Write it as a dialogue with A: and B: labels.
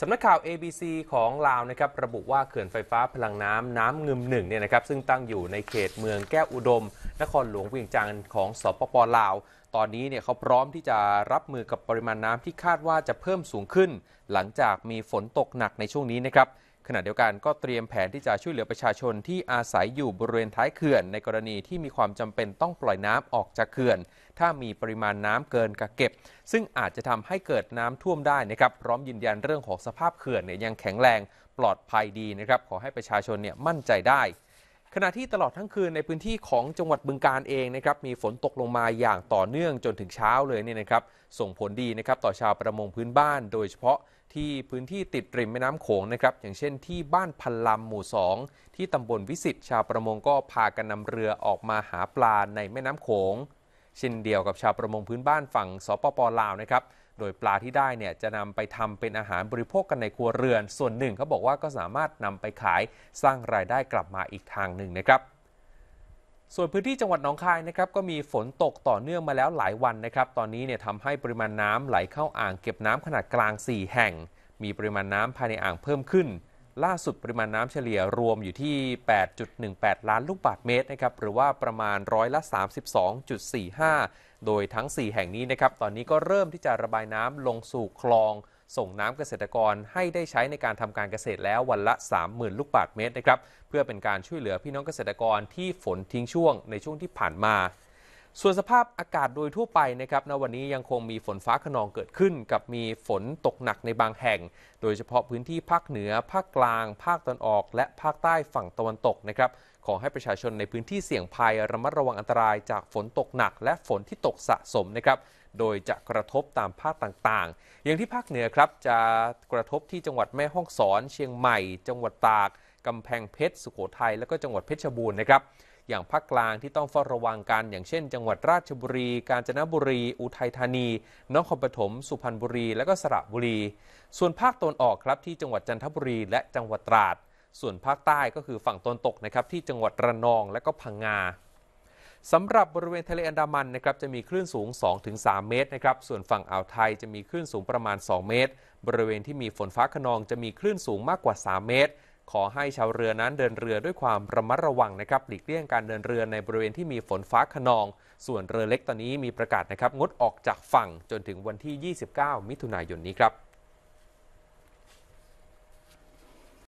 A: สำนักข่าว ABC ของลาวนะครับระบุว่าเขื่อนไฟฟ้าพลังน้ำน้ำเงึมหนึ่งเนี่ยนะครับซึ่งตั้งอยู่ในเขตเมืองแก้วอุดม นครหลวงเวียงจันทร์ของสปปลาว ตอนนี้เนี่ยเขาพร้อมที่จะรับมือกับปริมาณน้ำที่คาดว่าจะเพิ่มสูงขึ้น หลังจากมีฝนตกหนักในช่วงนี้นะครับขณะเดียวกันก็เตรียมแผนที่จะช่วยเหลือประชาชนที่อาศัยอยู่บริเวณท้ายเขื่อนในกรณีที่มีความจำเป็นต้องปล่อยน้ำออกจากเขื่อน ถ้ามีปริมาณน้ำเกินกักเก็บ ซึ่งอาจจะทำให้เกิดน้ำท่วมได้นะครับ พร้อมยืนยันเรื่องของสภาพเขื่อนเนี่ยยังแข็งแรง ปลอดภัยดีนะครับ ขอให้ประชาชนเนี่ยมั่นใจได้ขณะที่ตลอดทั้งคืนในพื้นที่ของจังหวัดบึงการเองนะครับมีฝนตกลงมาอย่างต่อเนื่องจนถึงเช้าเลยเนี่ยนะครับ ส่งผลดีนะครับต่อชาวประมงพื้นบ้าน โดยเฉพาะที่พื้นที่ติดริมแม่น้ำโขงนะครับอย่างเช่นที่บ้านพันลำหมู่ 2 ที่ตำบลวิสิตชาวประมงก็พากันนำเรือออกมาหาปลาในแม่น้ำโขงเช่นเดียวกับชาวประมงพื้นบ้านฝั่งสปปลาวนะครับโดยปลาที่ได้เนี่ยจะนำไปทำเป็นอาหารบริโภคกันในครัวเรือน ส่วนหนึ่งเขาบอกว่าก็สามารถนำไปขายสร้างรายได้กลับมาอีกทางหนึ่งนะครับ ส่วนพื้นที่จังหวัดหนองคายนะครับก็มีฝนตกต่อเนื่องมาแล้วหลายวันนะครับ ตอนนี้เนี่ยทำให้ปริมาณน้ำไหลเข้าอ่างเก็บน้ำขนาดกลาง 4 แห่ง มีปริมาณน้ำภายในอ่างเพิ่มขึ้นล่าสุดปริมาณน้ำเฉลี่ยรวมอยู่ที่ 8.18 ล้านลูกบาศก์เมตรนะครับ หรือว่าประมาณร้อยละ 32.45 โดยทั้ง 4 แห่งนี้นะครับ ตอนนี้ก็เริ่มที่จะระบายน้ำลงสู่คลอง ส่งน้ำเกษตรกรให้ได้ใช้ในการทำการเกษตรแล้ววันละ 30,000 ลูกบาศก์เมตรนะครับ เพื่อเป็นการช่วยเหลือพี่น้องเกษตรกรที่ฝนทิ้งช่วงในช่วงที่ผ่านมาส่วนสภาพอากาศโดยทั่วไปนะครับณวันนี้ยังคงมีฝนฟ้าขนองเกิดขึ้น กับมีฝนตกหนักในบางแห่ง โดยเฉพาะพื้นที่ภาคเหนือภาคกลาง ภาคตะวันออก และภาคใต้ฝั่งตะวันตกนะครับขอให้ประชาชนในพื้นที่เสี่ยงภัยระมัดระวังอันตรายจากฝนตกหนักและฝนที่ตกสะสมนะครับโดยจะกระทบตามภาคต่างๆ อย่างที่ภาคเหนือครับจะกระทบที่จังหวัดแม่ฮ่องสอนเชียงใหม่ จังหวัดตากกำแพงเพชรสุโขทัยและก็จังหวัดเพชรบูรณ์นะครับ อย่างภาคกลางที่ต้องเฝ้าระวังกันอย่างเช่น จังหวัดราชบุรี กาญจนบุรี อุทัยธานีนครปฐมสุพรรณบุรีและก็สระบุรี ส่วนภาคตะวันออก ครับ ที่จังหวัดจันทบุรี และจังหวัดตราดส่วนภาคใต้ก็คือฝั่งตนตกนะครับที่จังหวัดระนองและก็พังงาสำหรับบริเวณทะเลอันดามันนะครับจะมีคลื่นสูง 2-3 เมตรนะครับส่วนฝั่งอ่าวไทยจะมีคลื่นสูงประมาณ 2 เมตร บริเวณที่มีฝนฟ้าขนองจะมีคลื่นสูงมากกว่า 3 เมตรขอให้ชาวเรือนั้นเดินเรือด้วยความระมัดระวังนะครับ หลีกเลี่ยงการเดินเรือในบริเวณที่มีฝนฟ้าขนอง ส่วนเรือเล็กตอนนี้มีประกาศนะครับงดออกจากฝั่งจนถึงวันที่ 29 มิถุนายนนี้ครับ